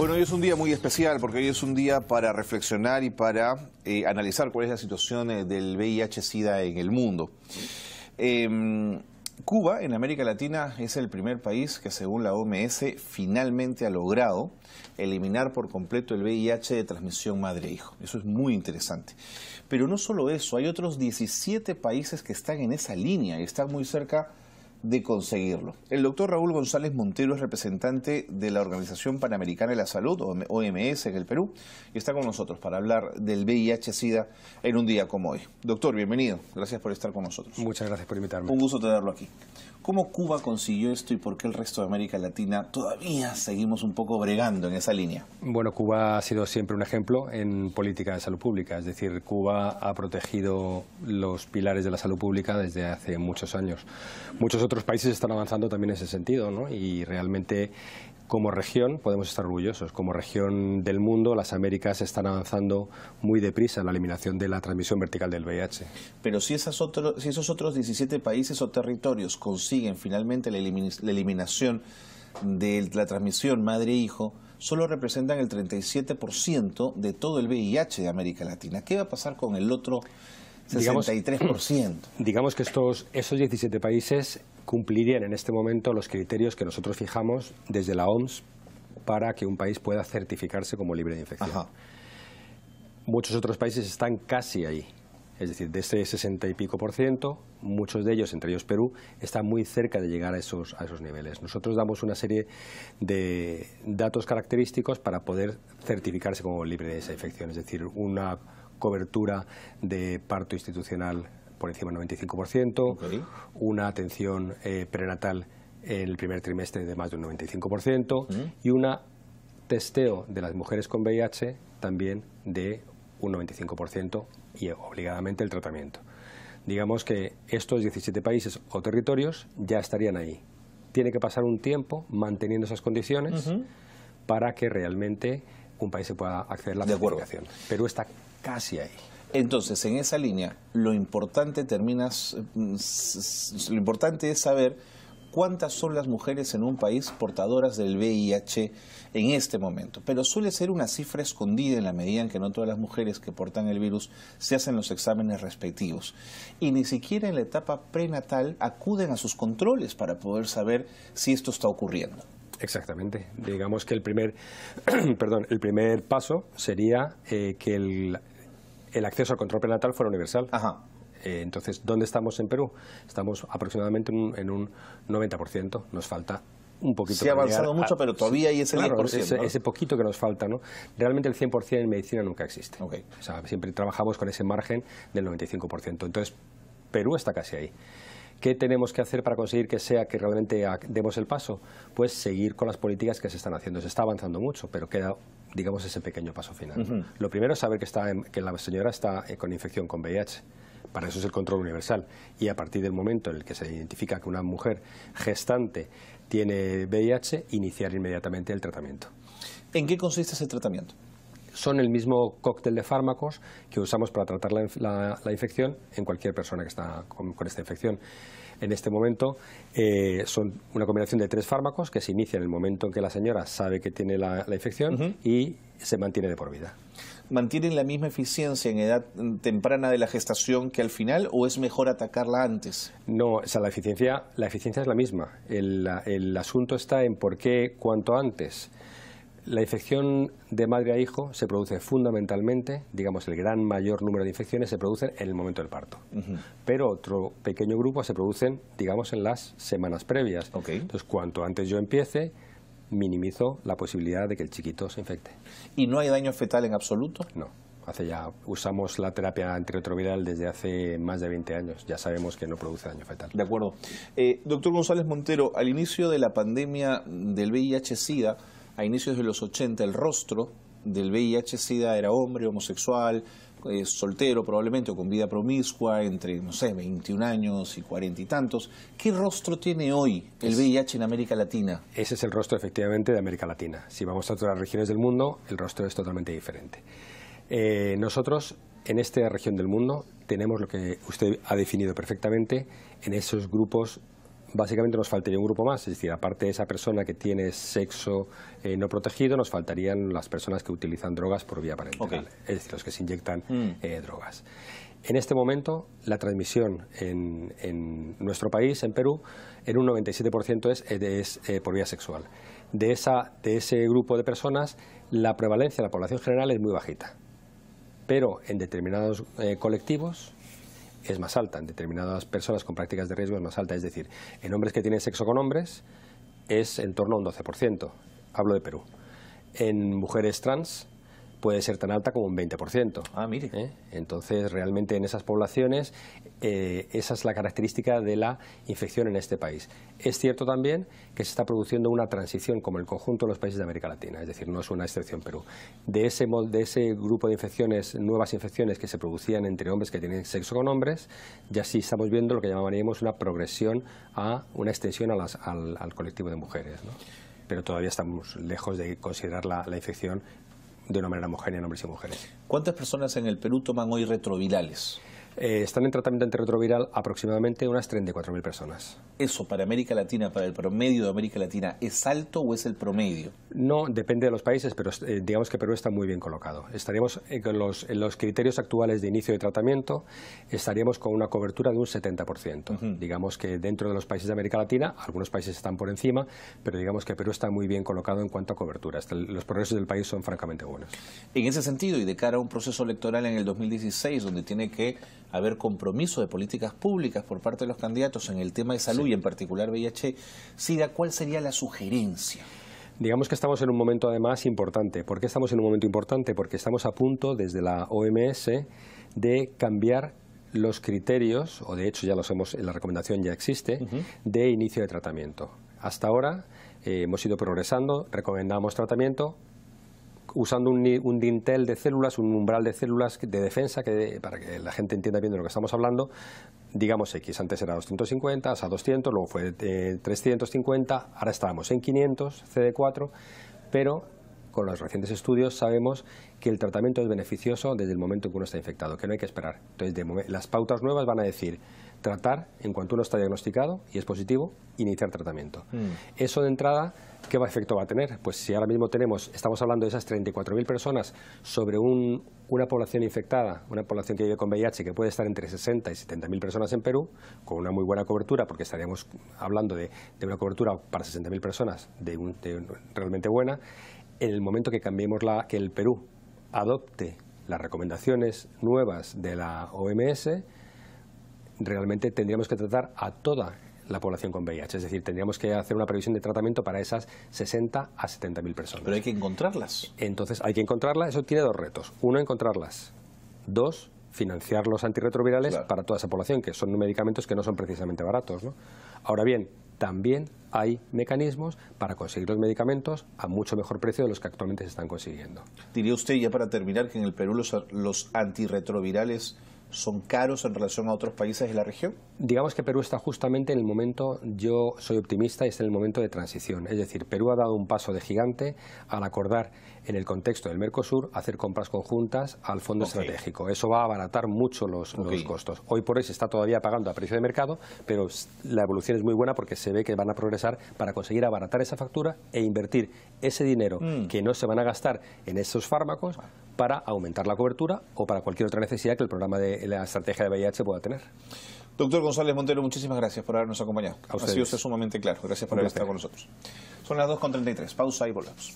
Bueno, hoy es un día muy especial porque hoy es un día para reflexionar y para eh, analizar cuál es la situación eh, del VIH-Sida en el mundo. Em, Cuba, en América Latina, es el primer país que, según la OMS, finalmente ha logrado eliminar por completo el VIH de transmisión madre-hijo. E eso es muy interesante. Pero no solo eso, hay otros 17 países que están en esa línea y están muy cerca de conseguirlo. El doctor Raúl González Montero es representante de la Organización Panamericana de la Salud, OMS, en el Perú, y está con nosotros para hablar del VIH-Sida en un día como hoy. Doctor, bienvenido. Gracias por estar con nosotros. Muchas gracias por invitarme. Un gusto tenerlo aquí. ¿Cómo Cuba consiguió esto y por qué el resto de América Latina todavía seguimos un poco bregando en esa línea? Bueno, Cuba ha sido siempre un ejemplo en política de salud pública, es decir, Cuba ha protegido los pilares de la salud pública desde hace muchos años. Muchos otros países están avanzando también en ese sentido, ¿no? Y realmente como región podemos estar orgullosos. Como región del mundo, las Américas están avanzando muy deprisa en la eliminación de la transmisión vertical del VIH. Pero si, esos otros 17 países o territorios consiguen finalmente la, la eliminación de la transmisión madre-hijo, solo representan el 37% de todo el VIH de América Latina. ¿Qué va a pasar con el otro 63%. Digamos, que estos, esos 17 países cumplirían en este momento los criterios que nosotros fijamos desde la OMS para que un país pueda certificarse como libre de infección. Muchos otros países están casi ahí. Es decir, de este ese 60 y pico por ciento, muchos de ellos, entre ellos Perú, están muy cerca de llegar a esos, a esos niveles. Nosotros damos una serie de datos característicos para poder certificarse como libre de esa infección. Es decir, una cobertura de parto institucional por encima del 95%, una atención eh, prenatal en el primer trimestre de más del 95% y un testeo de las mujeres con VIH también de un 95% y obligadamente el tratamiento. Digamos que estos 17 países o territorios ya estarían ahí. Tiene que pasar un tiempo manteniendo esas condiciones para que realmente un país se pueda acceder a la de pero está casi ahí. Entonces, en esa línea, lo importante terminas, lo importante es saber cuántas son las mujeres en un país portadoras del VIH en este momento. Pero suele ser una cifra escondida en la medida en que no todas las mujeres que portan el virus se hacen los exámenes respectivos. Y ni siquiera en la etapa prenatal acuden a sus controles para poder saber si esto está ocurriendo. Exactamente. Digamos que el primer, perdón, el primer paso sería eh, que el, acceso al control prenatal fuera universal. Ajá. Eh, entonces, ¿dónde estamos en Perú? Estamos aproximadamente en un 90%. Nos falta un poquito. Se ha avanzado mucho, pero todavía hay ese 10%. poquito que nos falta, Realmente el 100% en medicina nunca existe. Okay. O sea, siempre trabajamos con ese margen del 95%. Entonces, Perú está casi ahí. ¿Qué tenemos que hacer para conseguir que sea que realmente demos el paso? Pues seguir con las políticas que se están haciendo. Se está avanzando mucho, pero queda digamos ese pequeño paso final. Lo primero es saber que, está que la señora está eh, con infección con VIH. Para eso es el control universal. Y a partir del momento en el que se identifica que una mujer gestante tiene VIH, iniciar inmediatamente el tratamiento. ¿En qué consiste ese tratamiento? son el mismo cóctel de fármacos que usamos para tratar la, infección en cualquier persona que está con, esta infección. En este momento eh, son una combinación de tres fármacos que se inicia en el momento en que la señora sabe que tiene la, infección y se mantiene de por vida. ¿Mantienen la misma eficiencia en edad mm, temprana de la gestación que al final o es mejor atacarla antes? No, o sea, la eficiencia, la eficiencia es la misma. El, el asunto está en por qué cuanto antes la infección de madre a hijo se produce fundamentalmente, digamos, el gran mayor número de infecciones se producen en el momento del parto. Pero otro pequeño grupo se producen, digamos, en las semanas previas. Entonces, cuanto antes yo empiece, minimizo la posibilidad de que el chiquito se infecte. ¿Y no hay daño fetal en absoluto? No. Hace ya usamos la terapia antirretroviral desde hace más de 20 años. Ya sabemos que no produce daño fetal. De acuerdo. Eh, doctor González Montero, al inicio de la pandemia del VIH-Sida, a inicios de los 80 el rostro del VIH-Sida era hombre, homosexual, eh, soltero probablemente o con vida promiscua, entre, no sé, 21 años y 40 y tantos. ¿Qué rostro tiene hoy el VIH en América Latina? Ese es el rostro efectivamente de América Latina. Si vamos a otras regiones del mundo, el rostro es totalmente diferente. Eh, nosotros en esta región del mundo tenemos lo que usted ha definido perfectamente en esos grupos básicamente nos faltaría un grupo más, es decir, aparte de esa persona que tiene sexo eh, no protegido, nos faltarían las personas que utilizan drogas por vía parental, es decir, los que se inyectan mm. eh, drogas. En este momento, la transmisión en, nuestro país, en Perú, en un 97% es, eh, es por vía sexual. De, esa, de ese grupo de personas, la prevalencia en la población general es muy bajita, pero en determinados colectivos es más alta, en determinadas personas con prácticas de riesgo es más alta, es decir, en hombres que tienen sexo con hombres es en torno a un 12%, hablo de Perú. En mujeres trans puede ser tan alta como un 20%. Ah, mire. ¿Eh? Entonces, realmente en esas poblaciones, eh, esa es la característica de la infección en este país. Es cierto también que se está produciendo una transición, como el conjunto de los países de América Latina, es decir, no es una excepción Perú. De ese, de ese grupo de infecciones, nuevas infecciones que se producían entre hombres que tienen sexo con hombres, ya sí estamos viendo lo que llamaríamos una progresión a una extensión a las, al, colectivo de mujeres. pero todavía estamos lejos de considerar la infección de una manera homogénea hombres y mujeres. ¿Cuántas personas en el Perú toman hoy retrovirales? Eh, están en tratamiento antirretroviral aproximadamente unas 34.000 personas. ¿Eso para América Latina, para el promedio de América Latina, es alto o es el promedio? No, depende de los países, pero eh, digamos que Perú está muy bien colocado. Estaríamos eh, los, en los criterios actuales de inicio de tratamiento, estaríamos con una cobertura de un 70%. Digamos que dentro de los países de América Latina, algunos países están por encima, pero digamos que Perú está muy bien colocado en cuanto a cobertura. Los progresos del país son francamente buenos. En ese sentido, y de cara a un proceso electoral en el 2016, donde tiene que haber compromiso de políticas públicas por parte de los candidatos en el tema de salud y en particular VIH, SIDA, ¿cuál sería la sugerencia? Digamos que estamos en un momento además importante. ¿Por qué estamos en un momento importante? Porque estamos a punto desde la OMS de cambiar los criterios, o de hecho ya los hemos, la recomendación ya existe, de inicio de tratamiento. Hasta ahora eh, hemos ido progresando, recomendamos tratamiento, usando un, un, dintel de células, un umbral de células de defensa, que, para que la gente entienda bien de lo que estamos hablando, digamos X, antes era 250, hasta 200, luego fue 350, eh, ahora estamos en 500, CD4, pero con los recientes estudios sabemos que el tratamiento es beneficioso desde el momento que uno está infectado, que no hay que esperar. Entonces, las pautas nuevas van a decir tratar en cuanto uno está diagnosticado y es positivo, iniciar tratamiento. Mm. Eso de entrada, ¿qué efecto va a tener? Pues si ahora mismo tenemos, estamos hablando de esas 34.000 personas sobre una población infectada, una población que vive con VIH que puede estar entre 60 y 70.000 personas en Perú, con una muy buena cobertura, porque estaríamos hablando de, una cobertura para 60.000 personas de, realmente buena, en el momento que cambiemos la, que el Perú adopte las recomendaciones nuevas de la OMS, realmente tendríamos que tratar a toda la población con VIH. Es decir, tendríamos que hacer una previsión de tratamiento para esas 60 a 70 mil personas. Pero hay que encontrarlas. Entonces, hay que encontrarlas. Eso tiene dos retos. Uno, encontrarlas. Dos, financiar los antirretrovirales para toda esa población, que son medicamentos que no son precisamente baratos. Ahora bien, también hay mecanismos para conseguir los medicamentos a mucho mejor precio de los que actualmente se están consiguiendo. Diría usted, ya para terminar, que en el Perú los, los antirretrovirales son caros en relación a otros países de la región? Digamos que Perú está justamente en el momento, yo soy optimista, y está en el momento de transición. Es decir, Perú ha dado un paso de gigante al acordar en el contexto del Mercosur hacer compras conjuntas al Fondo Estratégico. Eso va a abaratar mucho los, costos. Hoy por hoy se está todavía pagando a precio de mercado, pero la evolución es muy buena porque se ve que van a progresar para conseguir abaratar esa factura e invertir ese dinero mm. que no se van a gastar en esos fármacos para aumentar la cobertura o para cualquier otra necesidad que el programa de la estrategia de VIH pueda tener. Doctor González Montero, muchísimas gracias por habernos acompañado. ha sido usted sumamente claro. Gracias por haber estado con nosotros. Son las 2.33. Pausa y volvemos.